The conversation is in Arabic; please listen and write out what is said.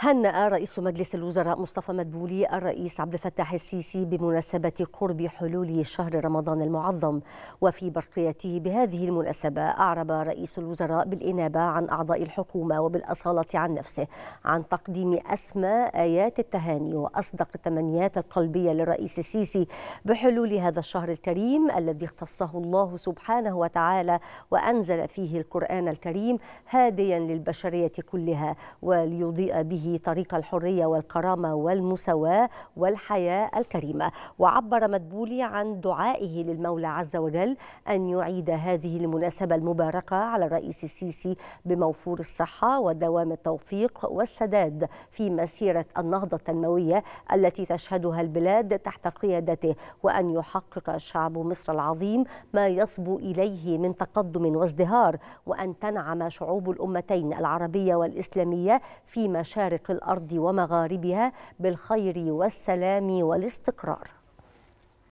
هنأ رئيس مجلس الوزراء مصطفى مدبولي الرئيس عبد الفتاح السيسي بمناسبة قرب حلول شهر رمضان المعظم وفي برقيته بهذه المناسبة أعرب رئيس الوزراء بالإنابة عن أعضاء الحكومة وبالأصالة عن نفسه عن تقديم أسمى آيات التهاني وأصدق التمنيات القلبية للرئيس السيسي بحلول هذا الشهر الكريم الذي اختصه الله سبحانه وتعالى وأنزل فيه القرآن الكريم هاديا للبشرية كلها وليضيء به طريق الحرية والكرامة والمساواة والحياة الكريمة وعبر مدبولي عن دعائه للمولى عز وجل أن يعيد هذه المناسبة المباركة على الرئيس السيسي بموفور الصحة ودوام التوفيق والسداد في مسيرة النهضة التنموية التي تشهدها البلاد تحت قيادته وأن يحقق شعب مصر العظيم ما يصبو إليه من تقدم وازدهار وأن تنعم شعوب الأمتين العربية والإسلامية في مشارق مشارق الأرض ومغاربها بالخير والسلام والاستقرار